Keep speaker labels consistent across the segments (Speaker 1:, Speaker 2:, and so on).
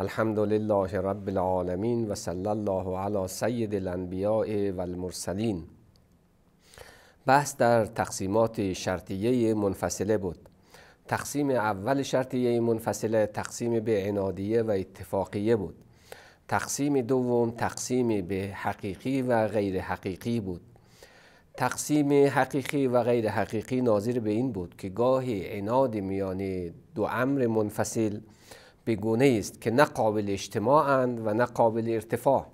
Speaker 1: الحمد لله رب العالمین و الله علی سید الانبیاء و بحث در تقسیمات شرطیه منفصله بود تقسیم اول شرطیه منفصله تقسیم به عنادیه و اتفاقیه بود تقسیم دوم تقسیم به حقیقی و غیر حقیقی بود تقسیم حقیقی و غیر حقیقی ناظر به این بود که گاهی عناد میان دو امر منفصل به گونه است که نه قابل اجتماعند و نه قابل ارتفاع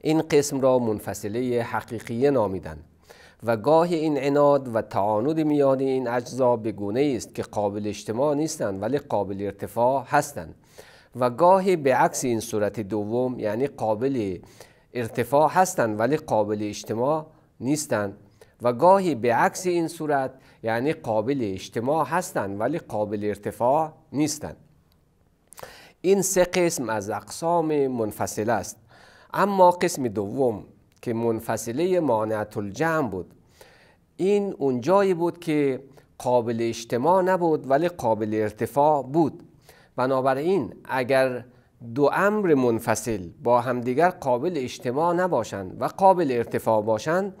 Speaker 1: این قسم را منفصله حقیقیه نامیدند و گاه این عناد و تعاند میان این اجزا به گونه است که قابل اجتماع نیستند ولی قابل ارتفاع هستند و گاهی به عکس این صورت دوم یعنی قابل ارتفاع هستند ولی قابل اجتماع نیستند و گاهی به عکس این صورت یعنی قابل اجتماع هستند ولی قابل ارتفاع نیستند این سه قسم از اقسام منفصل است اما قسم دوم که منفصله مانعت الجمع بود این اونجایی بود که قابل اجتماع نبود ولی قابل ارتفاع بود بنابراین اگر دو امر منفصل با همدیگر قابل اجتماع نباشند و قابل ارتفاع باشند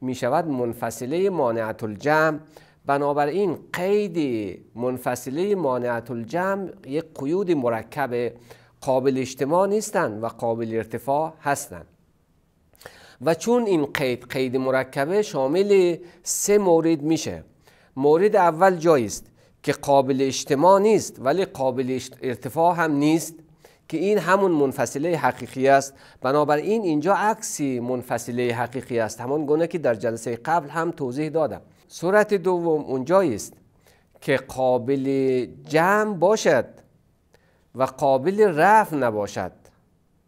Speaker 1: می شود منفصله مانعت الجمع بنابراین قید منفصله مانعت الجمع یک قیود مرکب قابل اجتماع نیستند و قابل ارتفاع هستند و چون این قید قید مرکبه شامل سه مورد میشه مورد اول جایی است که قابل اجتماع نیست ولی قابل ارتفاع هم نیست که این همون منفصله حقیقی است بنابراین اینجا عکسی منفصله حقیقی است همان گونه که در جلسه قبل هم توضیح دادم صورت دوم اونجایی است که قابل جمع باشد و قابل رفع نباشد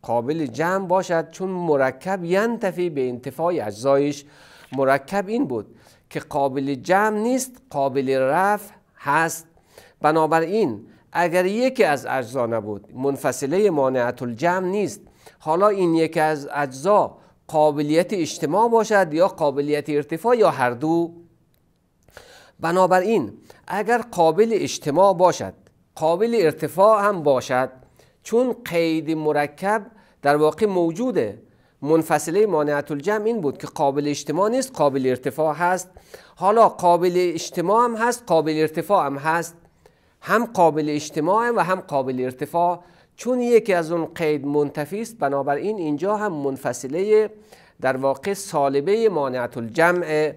Speaker 1: قابل جمع باشد چون مرکب ینتفی به انتفاع اجزایش مرکب این بود که قابل جمع نیست قابل رفع هست بنابراین اگر یکی از اجزا نبود منفصله مانعت الجمع نیست حالا این یکی از اجزا قابلیت اجتماع باشد یا قابلیت ارتفاع یا هر دو بنابراین اگر قابل اجتماع باشد قابل ارتفاع هم باشد چون قید مرکب در واقع موجوده منفصله مانعت الجمع این بود که قابل اجتماع نیست قابل ارتفاع هست حالا قابل اجتماع هم هست قابل ارتفاع هم هست هم قابل اجتماع و هم قابل ارتفاع چون یکی از اون قید منتفی است بنابراین اینجا هم منفصله در واقع سالبه مانعت الجمع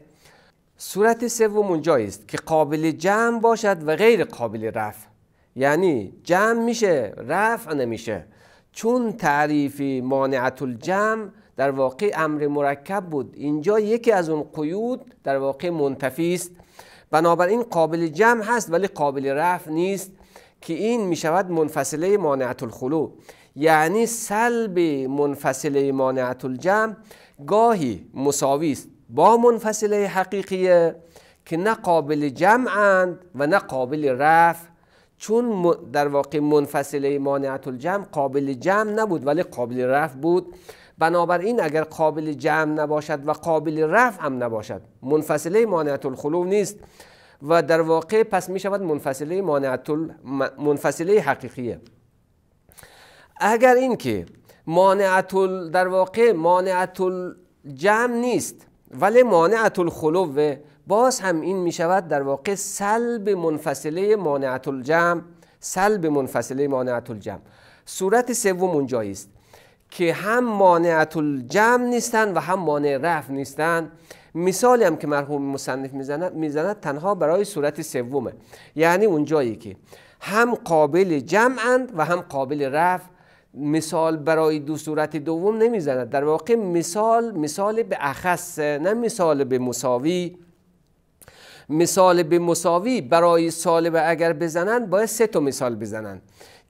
Speaker 1: صورت سوم اونجایی است که قابل جمع باشد و غیر قابل رفع یعنی جمع میشه رفع نمیشه چون تعریفی مانعت الجمع در واقع امر مرکب بود اینجا یکی از اون قیود در واقع منتفی است بنابراین قابل جمع هست ولی قابل رفع نیست که این میشود منفصله مانعت الخلو یعنی سلب منفصله مانعت الجمع گاهی مساوی است با منفصله حقیقیه که نه قابل اند و نه قابل رفع چون در واقع منفصله مانعت الجمع قابل جمع نبود ولی قابل رفع بود بنابراین اگر قابل جمع نباشد و قابل رفع هم نباشد منفصله مانعت الخلو نیست و در واقع پس می شود منفصله مانعت منفصله حقیقیه اگر اینکه مانعت در واقع مانعت جمع نیست ولی مانعت الخلوه باز هم این می شود در واقع سلب منفصله مانعت الجمع سلب منفصله مانعت الجمع صورت سوم اونجایی است که هم مانعت الجمع نیستن و هم مانع رفع نیستن مثالی هم که مرحوم مصنف میزند میزند تنها برای صورت سومه یعنی اونجایی که هم قابل جمعند و هم قابل رفع مثال برای دو صورت دوم نمیزند در واقع مثال مثال به اخص نه مثال به مساوی مثال به مساوی برای سالب اگر بزنند باید سه تا مثال بزنند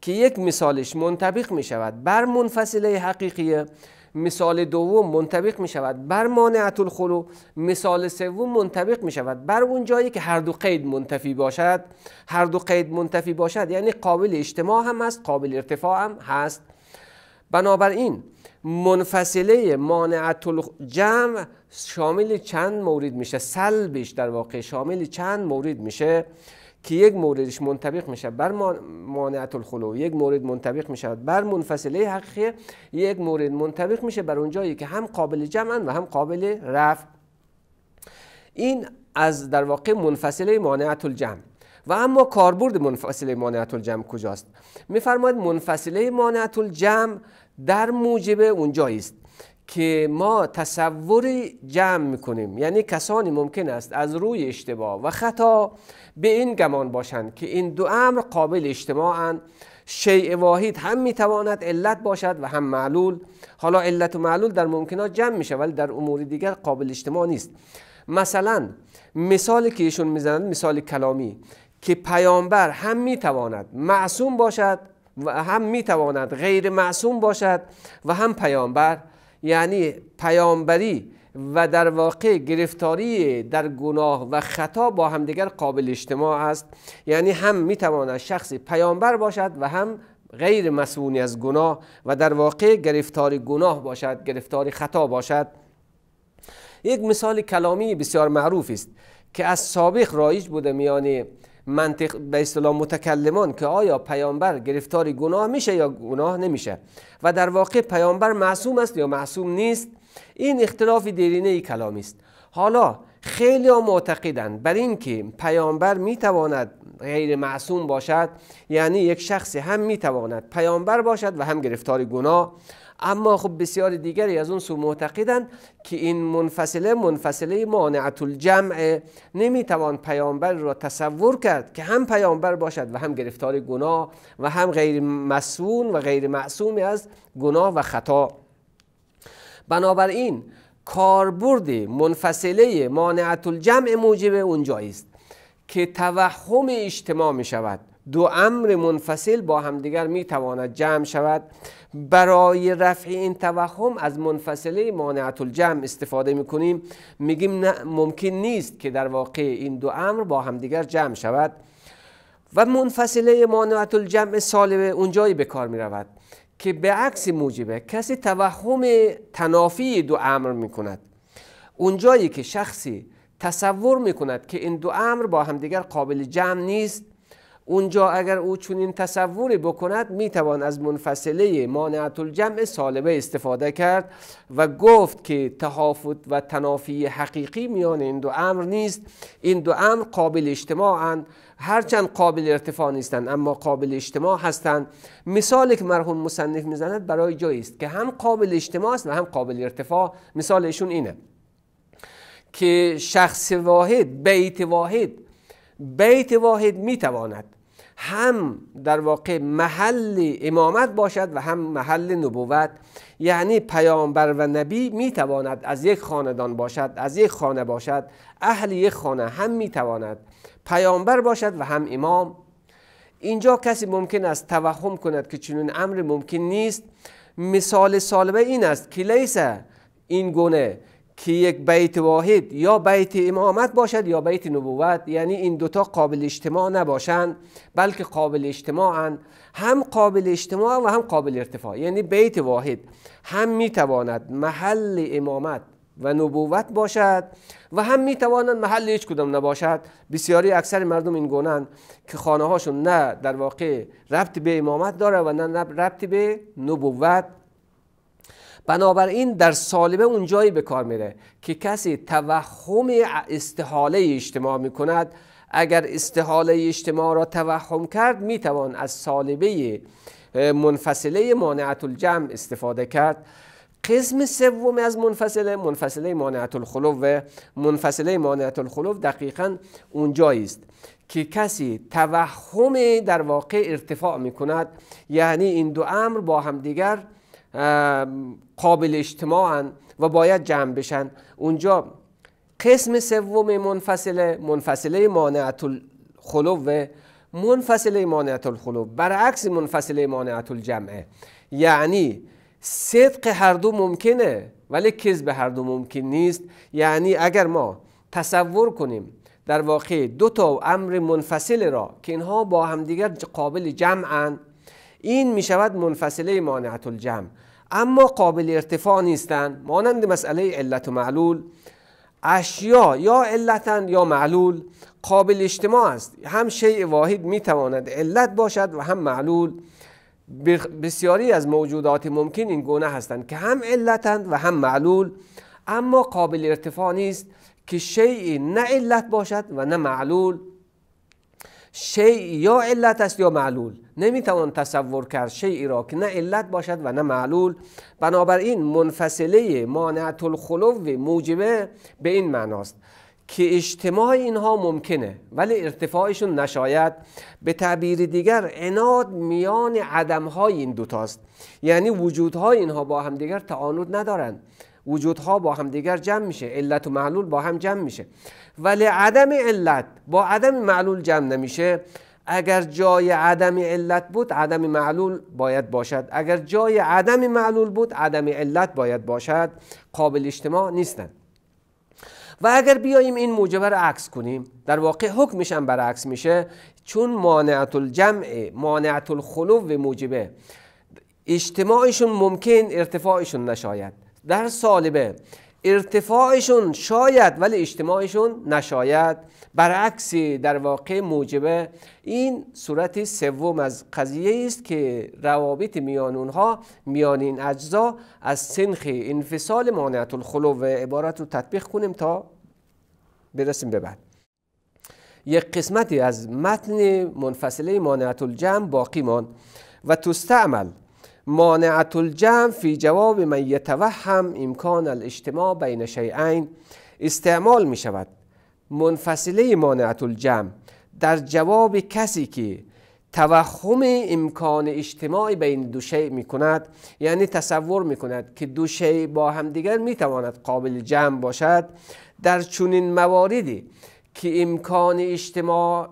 Speaker 1: که یک مثالش منطبق می شود بر منفصله حقیقیه مثال دوم منطبق می شود بر مانع الخلو مثال سوم منطبق می شود بر اون جایی که هر دو قید منتفی باشد هر دو قید منتفی باشد یعنی قابل اجتماع هم هست قابل ارتفاع هم هست بنابراین منفصله مانعت جمع شامل چند مورد میشه سلبش در واقع شامل چند مورد میشه که یک موردش منطبق میشه بر مانعت الخلو یک مورد منطبق میشه بر منفصله حقیقی یک مورد منطبق میشه بر اونجایی که هم قابل جمع و هم قابل رفع این از در واقع منفصله مانعت الجمع و اما کاربرد منفصله مانعت الجمع کجاست میفرماید منفصله مانعت الجمع در موجب اونجایی است که ما تصوری جمع میکنیم یعنی کسانی ممکن است از روی اشتباه و خطا به این گمان باشند که این دو امر قابل هستند شیء واحد هم میتواند علت باشد و هم معلول حالا علت و معلول در ممکنات جمع میشه ولی در امور دیگر قابل اجتماع نیست مثلا مثالی که ایشون میزنند مثال کلامی که پیامبر هم میتواند معصوم باشد و هم میتواند غیر معصوم باشد و هم پیامبر یعنی پیامبری و در واقع گرفتاری در گناه و خطا با همدیگر قابل اجتماع است یعنی هم میتواند شخصی پیامبر باشد و هم غیر مسئولی از گناه و در واقع گرفتاری گناه باشد گرفتاری خطا باشد یک مثال کلامی بسیار معروف است که از سابق رایج بوده میانه منطق به اصطلاح متکلمان که آیا پیامبر گرفتار گناه میشه یا گناه نمیشه و در واقع پیامبر معصوم است یا معصوم نیست این اختلاف دیرینه ای کلامی است حالا خیلی ها معتقدند بر اینکه پیامبر میتواند غیر معصوم باشد یعنی یک شخصی هم میتواند پیامبر باشد و هم گرفتار گناه اما خب بسیار دیگری از اون سو معتقدند که این منفصله منفصله مانعت الجمع نمیتوان پیامبر را تصور کرد که هم پیامبر باشد و هم گرفتار گناه و هم غیر مسئول و غیر معصومی از گناه و خطا بنابراین کاربرد منفصله مانعت الجمع موجب اونجا است که توهم اجتماع می شود دو امر منفصل با همدیگر می تواند جمع شود برای رفع این توهم از منفصله مانعت الجمع استفاده می کنیم میگیم ممکن نیست که در واقع این دو امر با همدیگر جمع شود و منفصله مانعت الجمع سالبه اونجایی به کار می رود که به عکس موجبه کسی توهم تنافی دو امر می کند اونجایی که شخصی تصور می کند که این دو امر با همدیگر قابل جمع نیست اونجا اگر او چنین تصوری بکند میتوان از منفصله مانعت الجمع سالبه استفاده کرد و گفت که تحافت و تنافی حقیقی میان این دو امر نیست این دو امر قابل اجتماعند هرچند قابل ارتفاع نیستند اما قابل اجتماع هستند مثالی که مرحوم مصنف میزند برای جایی است که هم قابل اجتماع است و هم قابل ارتفاع مثالشون اینه که شخص واحد بیت واحد بیت واحد میتواند هم در واقع محل امامت باشد و هم محل نبوت یعنی پیامبر و نبی می تواند از یک خاندان باشد از یک خانه باشد اهل یک خانه هم می تواند پیامبر باشد و هم امام اینجا کسی ممکن است توهم کند که چنین امر ممکن نیست مثال سالبه این است که لیسه این گونه که یک بیت واحد یا بیت امامت باشد یا بیت نبوت یعنی این دوتا قابل اجتماع نباشند بلکه قابل اجتماعند هم قابل اجتماع و هم قابل ارتفاع یعنی بیت واحد هم میتواند محل امامت و نبوت باشد و هم میتواند محل هیچ کدام نباشد بسیاری اکثر مردم این گونند که خانه هاشون نه در واقع ربط به امامت داره و نه ربط به نبوت بنابراین در صالبه اون جایی به کار میره که کسی توهم استحاله اجتماع میکند اگر استحاله اجتماع را توهم کرد میتوان از سالبه منفصله مانعت الجمع استفاده کرد قسم سوم از منفصله منفصله مانعت الخلو منفصله مانعت الخلو دقیقا اونجایی است که کسی توهم در واقع ارتفاع میکند یعنی این دو امر با همدیگر قابل اجتماعان و باید جمع بشن اونجا قسم سوم منفصله منفصله مانعت الخلوه منفصله مانعت الخلو برعکس منفصله مانعت الجمعه یعنی صدق هر دو ممکنه ولی کذب هر دو ممکن نیست یعنی اگر ما تصور کنیم در واقع دو تا امر منفصل را که اینها با همدیگر قابل جمعن این می شود منفصله مانعت الجمع اما قابل ارتفاع نیستند مانند مسئله علت و معلول اشیا یا علتا یا معلول قابل اجتماع است هم شیء واحد میتواند علت باشد و هم معلول بسیاری از موجودات ممکن این گونه هستند که هم علتند و هم معلول اما قابل ارتفاع نیست که شیء نه علت باشد و نه معلول شی یا علت است یا معلول نمیتوان تصور کرد شیعی را که نه علت باشد و نه معلول بنابراین منفصله مانعت الخلو موجبه به این معناست که اجتماع اینها ممکنه ولی ارتفاعشون نشاید به تعبیر دیگر اناد میان عدمهای این دوتاست یعنی وجودهای اینها با همدیگر تعانود ندارند وجودها با همدیگر جمع میشه علت و معلول با هم جمع میشه ولی عدم علت با عدم معلول جمع نمیشه اگر جای عدم علت بود عدم معلول باید باشد اگر جای عدم معلول بود عدم علت باید باشد قابل اجتماع نیستند و اگر بیاییم این موجب را عکس کنیم در واقع حکمش هم برعکس میشه چون مانعت الجمع مانعت الخلو موجبه اجتماعشون ممکن ارتفاعشون نشاید در سالبه ارتفاعشون شاید ولی اجتماعشون نشاید برعکس در واقع موجبه این صورت سوم از قضیه است که روابط میان اونها میان این اجزا از سنخ انفصال مانعت الخلو و عبارت رو تطبیق کنیم تا برسیم به بعد یک قسمتی از متن منفصله مانعت الجمع باقی ماند و تستعمل مانعت الجمع فی جواب من یتوهم امکان الاجتماع بین شیعین استعمال می شود منفصله مانعت الجمع در جواب کسی که توهم امکان اجتماع بین دو شیع می کند یعنی تصور می کند که دو شیع با همدیگر می تواند قابل جمع باشد در چنین مواردی که امکان اجتماع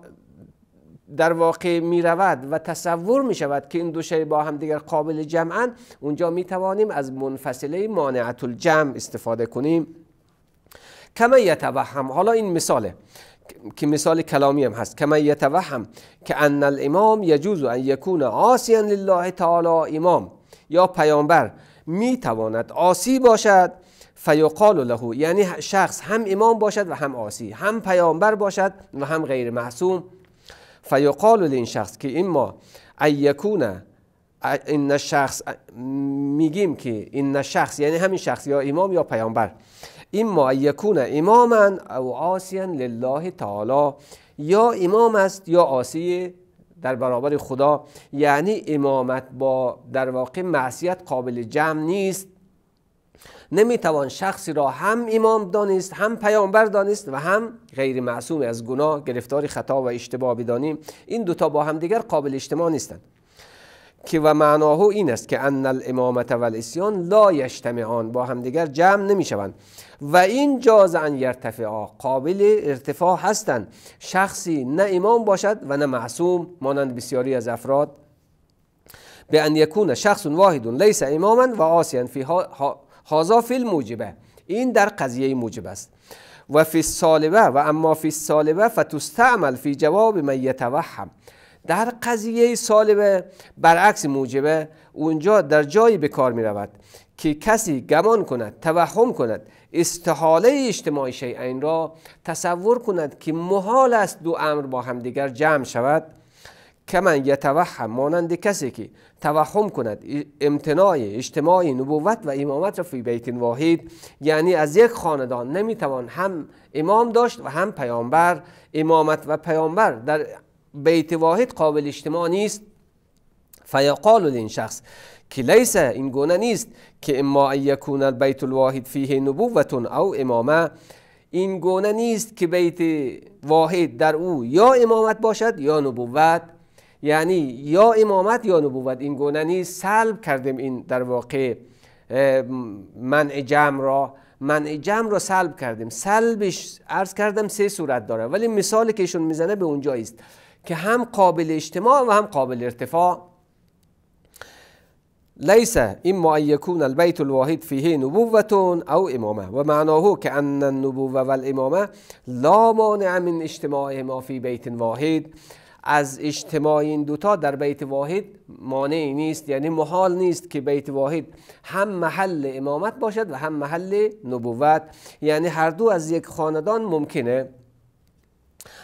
Speaker 1: در واقع می رود و تصور می شود که این دو شی با هم دیگر قابل جمعن اونجا می توانیم از منفصله مانعت الجمع استفاده کنیم کما یتوهم حالا این مثاله که مثال کلامی هم هست کما یتوهم که ان الامام یجوز ان یکون عاصیا لله تعالی امام یا پیامبر میتواند تواند عاصی باشد فیقال له یعنی شخص هم امام باشد و هم عاصی هم پیامبر باشد و هم غیر معصوم فیقال این شخص که اما ما الشخص این شخص میگیم که این شخص یعنی همین شخص یا امام یا پیامبر اما یکون اماما او عاسیا لله تعالی یا امام است یا آسی در برابر خدا یعنی امامت با در واقع معصیت قابل جمع نیست نمیتوان شخصی را هم امام دانست هم پیامبر دانست و هم غیر معصوم از گناه گرفتار خطا و اشتباه بدانیم این دوتا با همدیگر قابل اجتماع نیستند که و معناه این است که ان الامامت و الاسیان لا یجتمعان با همدیگر جمع نمیشوند و این جاز ان یرتفعا قابل ارتفاع هستند شخصی نه امام باشد و نه معصوم مانند بسیاری از افراد به ان یکون شخص واحد لیس اماما و آسیا فی, هازا فی الموجبه این در قضیه موجب است و فی سالبه، و اما فی السالبه فتستعمل فی جواب من یتوهم در قضیه سالبه برعکس موجبه اونجا در جایی به کار می رود که کسی گمان کند توهم کند استحاله اجتماعی شیعین را تصور کند که محال است دو امر با همدیگر جمع شود کمن یتوهم مانند کسی که توهم کند امتناع اجتماع نبوت و امامت را فی بیت واحد یعنی از یک خاندان نمیتوان هم امام داشت و هم پیامبر امامت و پیامبر در بیت واحد قابل اجتماع نیست فیقال این شخص که لیسه این گونه نیست که اما یکون البیت الواحد فیه نبوتون او امامه این گونه نیست که بیت واحد در او یا امامت باشد یا نبوت یعنی یا امامت یا نبوت این گونه نیست سلب کردیم این در واقع منع جمع را منع جمع را سلب کردیم سلبش عرض کردم سه صورت داره ولی مثالی که ایشون میزنه به اونجا است که هم قابل اجتماع و هم قابل ارتفاع لیس إما أن یکون البيت الواحد فيه نبوة و که که ان و والامامه لا مانع من ما فی بیت واحد از اجتماع این دوتا در بیت واحد مانعی نیست یعنی محال نیست که بیت واحد هم محل امامت باشد و هم محل نبوت یعنی هر دو از یک خاندان ممکنه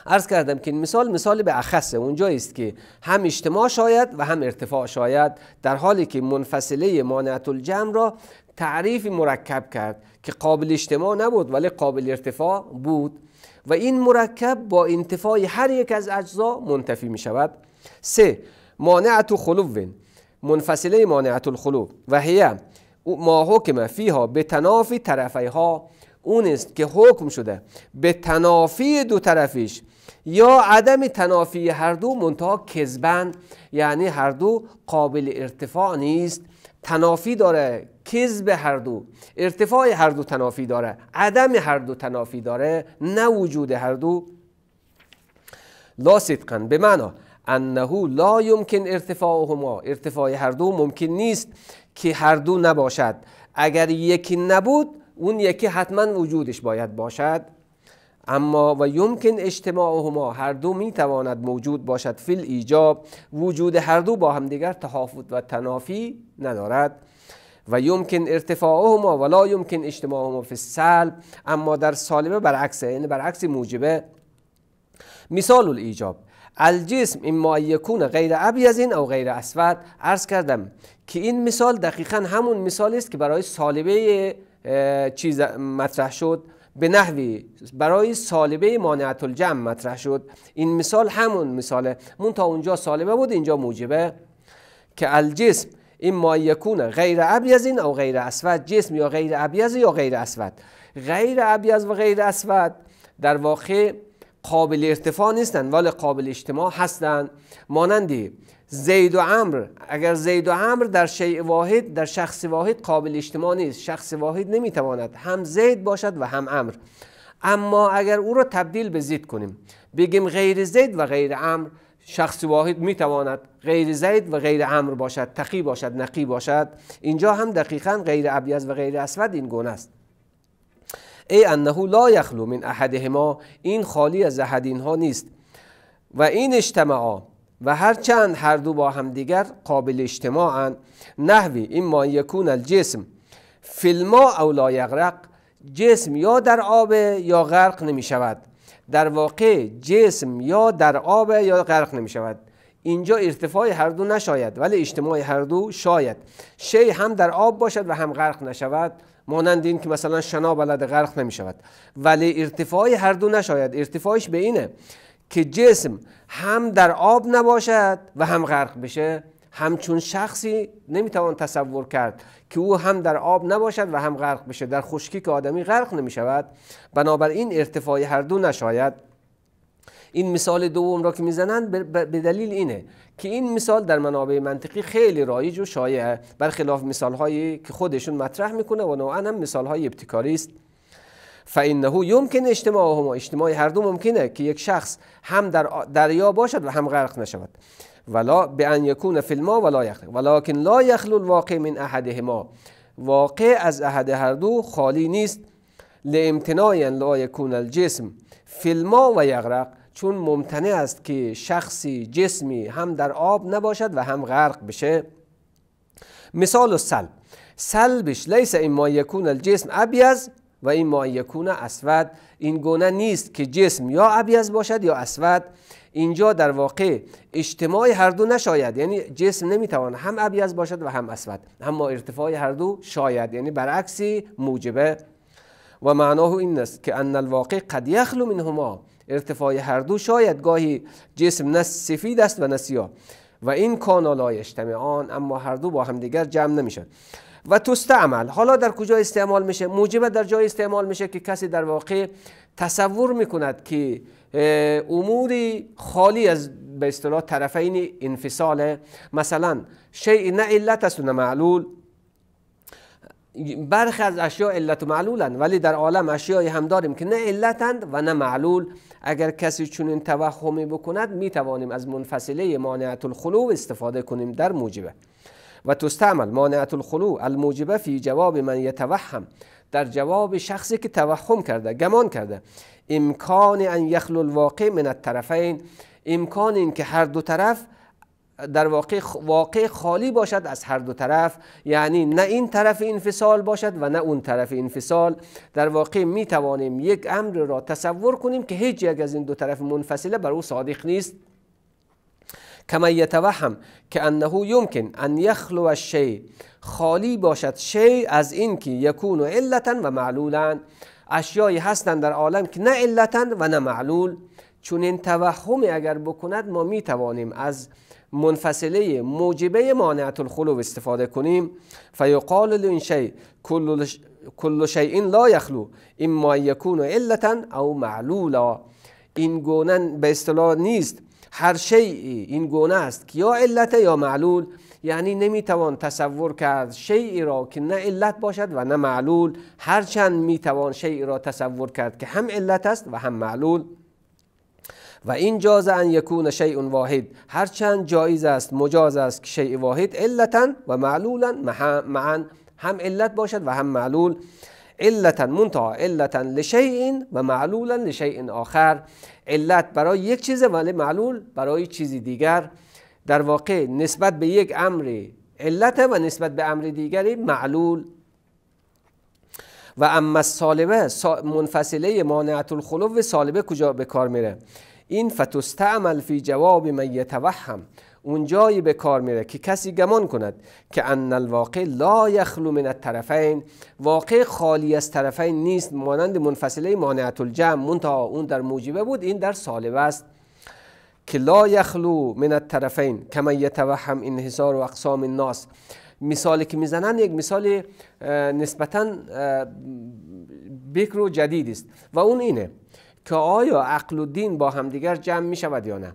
Speaker 1: عرض کردم که این مثال مثال به اخصه اونجا است که هم اجتماع شاید و هم ارتفاع شاید در حالی که منفصله مانعت الجمع را تعریف مرکب کرد که قابل اجتماع نبود ولی قابل ارتفاع بود و این مرکب با انتفاع هر یک از اجزا منتفی می شود سه مانعت خلو منفصله مانعت الخلو و هیه ما حکم فیها به تنافی ها اون است که حکم شده به تنافی دو طرفیش یا عدم تنافی هر دو منتها کذبند یعنی هر دو قابل ارتفاع نیست تنافی داره کذب هر دو ارتفاع هر دو تنافی داره عدم هر دو تنافی داره نه وجود هر دو لا صدقن به معنا انه لا یمکن ارتفاعهما ارتفاع هر دو ممکن نیست که هر دو نباشد اگر یکی نبود اون یکی حتما وجودش باید باشد اما و یمکن اجتماعهما هر دو می تواند موجود باشد فی ایجاب وجود هر دو با همدیگر تحافت و تنافی ندارد و یمکن ارتفاعهما ولا یمکن اجتماعهما فی السلب اما در سالبه برعکسه یعنی برعکس موجبه مثال الایجاب الجسم اما یکون غیر این او غیر اسود عرض کردم که این مثال دقیقا همون مثال است که برای سالبه چیز مطرح شد به نحوی برای سالبه مانعت الجمع مطرح شد این مثال همون مثاله مون تا اونجا سالبه بود اینجا موجبه که الجسم این ما یکون غیر ابیز او غیر اسود جسم یا غیر ابیز یا غیر اسود غیر ابیز و غیر اسود در واقع قابل ارتفاع نیستن ولی قابل اجتماع هستند مانندی زید و عمر اگر زید و عمر در شیء واحد در شخص واحد قابل اجتماع نیست شخص واحد نمیتواند هم زید باشد و هم عمر اما اگر او را تبدیل به زید کنیم بگیم غیر زید و غیر عمر شخص واحد میتواند غیر زید و غیر عمر باشد تقی باشد نقی باشد اینجا هم دقیقا غیر ابیض و غیر اسود این گونه است ای انه لا یخلو من احدهما این خالی از احد ها نیست و این اجتماع و هرچند هر دو با همدیگر قابل اجتماعن نحوی اما یکون الجسم فیلما او لا یغرق جسم یا در آب یا غرق نمی شود در واقع جسم یا در آب یا غرق نمی شود اینجا ارتفاع هر دو نشاید ولی اجتماع هر دو شاید شی هم در آب باشد و هم غرق نشود مانند این که مثلا شنا بلد غرق نمی شود ولی ارتفاع هر دو نشاید ارتفاعش به اینه که جسم هم در آب نباشد و هم غرق بشه همچون شخصی نمیتوان تصور کرد که او هم در آب نباشد و هم غرق بشه در خشکی که آدمی غرق نمی شود بنابراین ارتفاع هر دو نشاید این مثال دوم را که میزنند به دلیل اینه که این مثال در منابع منطقی خیلی رایج و شایعه برخلاف مثال هایی که خودشون مطرح میکنه و نوعا هم مثال های ابتکاری است فانه یمکن اجتماعهما اجتماع هر دو ممکنه که یک شخص هم در دریا باشد و هم غرق نشود ولا به ان یکون فی الماء ولا یخلق ولکن لا یخلو الواقع من احدهما واقع از احد هر دو خالی نیست لامتناع لا یکون الجسم فی الماء و یغرق چون ممتنع است که شخصی جسمی هم در آب نباشد و هم غرق بشه مثال سلب سلبش لیس اما یکون الجسم ابیز و این ما یکون اسود این گونه نیست که جسم یا ابیز باشد یا اسود اینجا در واقع اجتماع هر دو نشاید یعنی جسم نمیتوان هم ابیز باشد و هم اسود اما ارتفاع هر دو شاید یعنی برعکسی موجبه و معناه این است که ان الواقع قد یخلو منهما ارتفاع هر دو شاید گاهی جسم نه سفید است و نه سیاه و این کانالای اجتماعان اما هر دو با دیگر جمع نمیشد و تستعمل حالا در کجا استعمال میشه موجبه در جای استعمال میشه که کسی در واقع تصور میکند که اموری خالی از به اصطلاح طرفین انفصاله مثلا شیء نه علت است نه معلول برخی از اشیاء علت و معلولند ولی در عالم اشیایی هم داریم که نه علتند و نه معلول اگر کسی چون این توهمی بکند می از منفصله مانعت الخلو استفاده کنیم در موجبه و تستعمل مانعت الخلو الموجبه فی جواب من یتوهم در جواب شخصی که توهم کرده گمان کرده امکان ان یخل الواقع من الطرفین امکان این که هر دو طرف در واقع واقع خالی باشد از هر دو طرف یعنی نه این طرف انفصال باشد و نه اون طرف انفصال در واقع می توانیم یک امر را تصور کنیم که هیچ یک از این دو طرف منفصله بر او صادق نیست کما یتوهم که انه یمکن ان یخلو الشی خالی باشد شی از که یکون علتن و معلولا اشیایی هستند در عالم که نه علتن و نه معلول چون این توهمی اگر بکند ما میتوانیم از منفصله موجبه مانعت الخلو استفاده کنیم فیقال این شی کل این لا یخلو اما یکون علتا او معلولا این گونه به اصطلاح نیست هر شیعی این گونه است که یا علت یا معلول یعنی نمیتوان تصور کرد شیعی را که نه علت باشد و نه معلول هرچند میتوان شیعی را تصور کرد که هم علت است و هم معلول و این جاز ان یکون شیء واحد هرچند جایز است مجاز است که شیء واحد علتا و معلولا معا هم علت باشد و هم معلول علت منتها علت لشیء و معلولا لشیء آخر علت برای یک چیزه ولی معلول برای چیزی دیگر در واقع نسبت به یک امر علت و نسبت به امر دیگری معلول و اما سالبه منفصله مانعت الخلو سالبه کجا به کار میره این فتستعمل فی جواب من یتوهم اونجایی به کار میره که کسی گمان کند که ان الواقع لا یخلو من الطرفین واقع خالی از طرفین نیست مانند منفصله مانعت الجمع منتها اون در موجبه بود این در سالب است که لا یخلو من الطرفین کما یتوهم انحصار و اقسام الناس مثالی که میزنن یک مثال نسبتا بکر و جدید است و اون اینه که آیا عقل و دین با همدیگر جمع میشود یا نه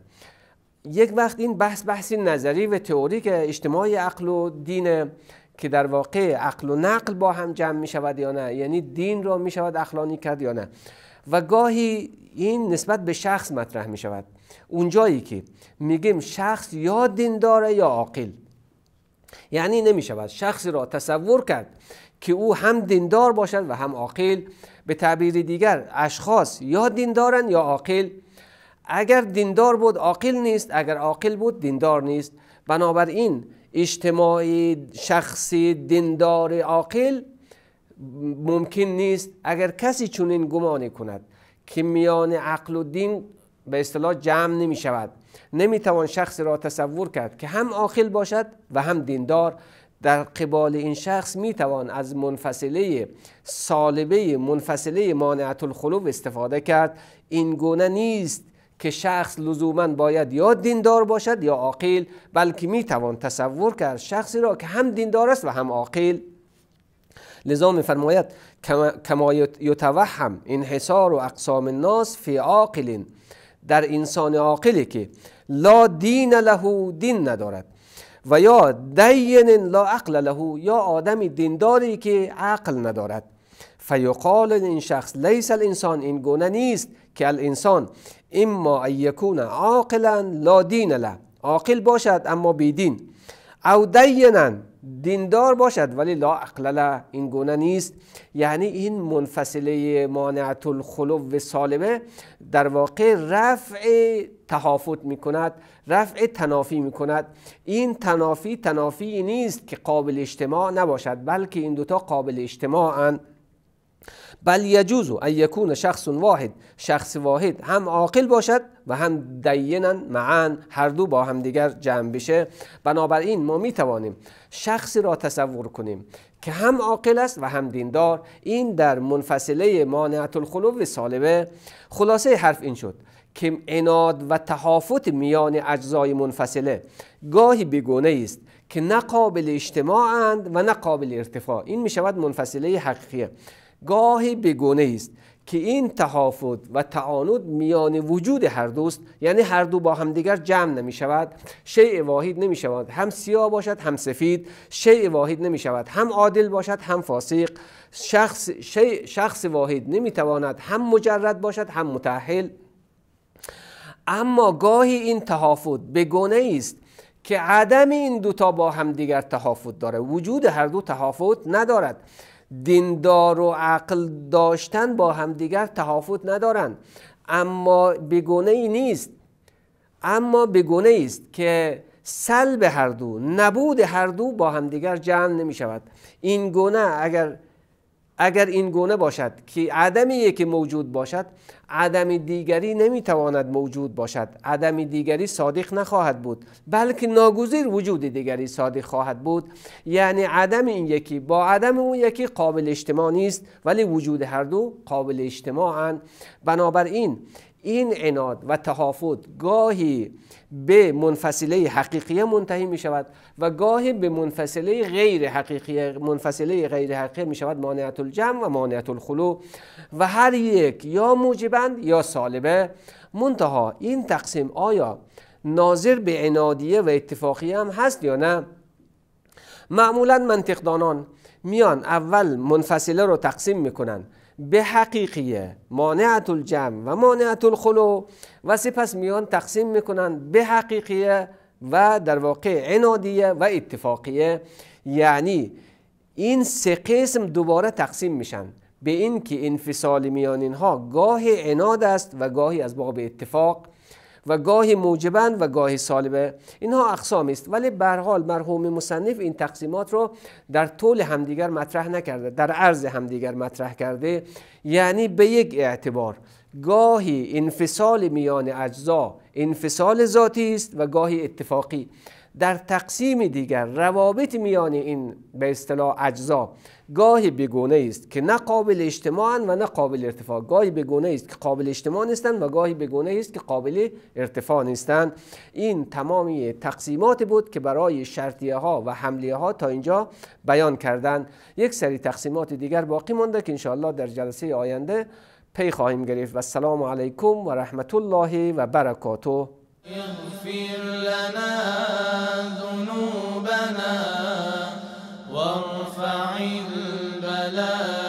Speaker 1: یک وقت این بحث بحثی نظری و تئوریک اجتماعی عقل و دین که در واقع عقل و نقل با هم جمع می شود یا نه یعنی دین را می شود اخلانی کرد یا نه و گاهی این نسبت به شخص مطرح می شود اونجایی که میگیم شخص یا دین داره یا عاقل یعنی نمی شود شخصی را تصور کرد که او هم دیندار باشد و هم عاقل به تعبیر دیگر اشخاص یا دیندارن یا عاقل اگر دیندار بود عاقل نیست اگر عاقل بود دیندار نیست بنابراین اجتماعی شخصی دیندار عاقل ممکن نیست اگر کسی چنین گمانی کند که میان عقل و دین به اصطلاح جمع نمی شود نمی توان شخصی را تصور کرد که هم عاقل باشد و هم دیندار در قبال این شخص می توان از منفصله سالبه منفصله مانعت الخلوب استفاده کرد این گونه نیست که شخص لزوما باید یا دیندار باشد یا عاقل بلکه توان تصور کرد شخصی را که هم دیندار است و هم عاقل لذا فرماید کما یتوهم انحصار و اقسام الناس فی عاقل در انسان عاقلی که لا دین له دین ندارد و یا دین لا عقل له یا آدمی دینداری که عقل ندارد فیقال این شخص لیس الانسان این گونه نیست که الانسان اما ان عاقلا لا دین له عاقل باشد اما بیدین او دینا دیندار باشد ولی لا عقل این گونه نیست یعنی این منفصله مانعت الخلو و سالمه در واقع رفع تهافت می کند رفع تنافی می کند این تنافی تنافی نیست که قابل اجتماع نباشد بلکه این دوتا قابل اجتماع بل یجوز ان یکون شخص واحد شخص واحد هم عاقل باشد و هم دینا معن هر دو با همدیگر جمع بشه بنابراین ما می توانیم شخصی را تصور کنیم که هم عاقل است و هم دیندار این در منفصله مانعت الخلو سالبه خلاصه حرف این شد که اناد و تحافت میان اجزای منفصله گاهی بگونه است که نه قابل اند و نه قابل ارتفاع این می شود منفصله حقیقیه گاهی بگونه است که این تحافت و تعاند میان وجود هر دوست یعنی هر دو با همدیگر جمع نمی شود شیء واحد نمی شود هم سیاه باشد هم سفید شیء واحد نمی شود هم عادل باشد هم فاسق شخص, شیء شخص واحد نمی تواند هم مجرد باشد هم متحل اما گاهی این تحافت بگونه است که عدم این دوتا با همدیگر تحافت داره وجود هر دو تحافت ندارد دیندار و عقل داشتن با همدیگر تحافت ندارند اما بگونه ای نیست اما بگونه است که سلب هر دو نبود هر دو با همدیگر جمع نمی شود این گونه اگر اگر این گونه باشد که عدم یکی موجود باشد عدم دیگری نمیتواند موجود باشد عدم دیگری صادق نخواهد بود بلکه ناگزیر وجود دیگری صادق خواهد بود یعنی عدم این یکی با عدم اون یکی قابل اجتماع نیست ولی وجود هر دو قابل اجتماعند بنابراین این عناد و تحافظ گاهی به منفصله حقیقیه منتهی می شود و گاهی به منفصله غیر حقیقیه منفصله غیر حقیقی می شود مانعت الجمع و مانعت الخلو و هر یک یا موجبند یا سالبه منتها این تقسیم آیا ناظر به انادیه و اتفاقی هم هست یا نه معمولا منطقدانان میان اول منفصله رو تقسیم کنند به حقیقیه مانعت الجمع و مانعت الخلو و سپس میان تقسیم میکنند به حقیقیه و در واقع عنادیه و اتفاقیه یعنی این سه قسم دوباره تقسیم میشن به این که انفصال میان اینها گاهی عناد است و گاهی از باب اتفاق و گاهی موجبند و گاهی سالبه اینها اقسام است ولی به حال مرحوم مصنف این تقسیمات را در طول همدیگر مطرح نکرده در عرض همدیگر مطرح کرده یعنی به یک اعتبار گاهی انفصال میان اجزا انفصال ذاتی است و گاهی اتفاقی در تقسیم دیگر روابط میان این به اصطلاح اجزا گاهی بگونه است که نه قابل اجتماع و نه قابل ارتفاع گاهی بگونه است که قابل اجتماع نیستند و گاهی بگونه است که قابل ارتفاع نیستند این تمامی تقسیمات بود که برای شرطیه ها و حملیه ها تا اینجا بیان کردن یک سری تقسیمات دیگر باقی مانده که انشاءالله در جلسه آینده پی خواهیم گرفت و السلام علیکم و رحمت الله و برکاته اغفر لنا ذنوبنا وارفع البلاء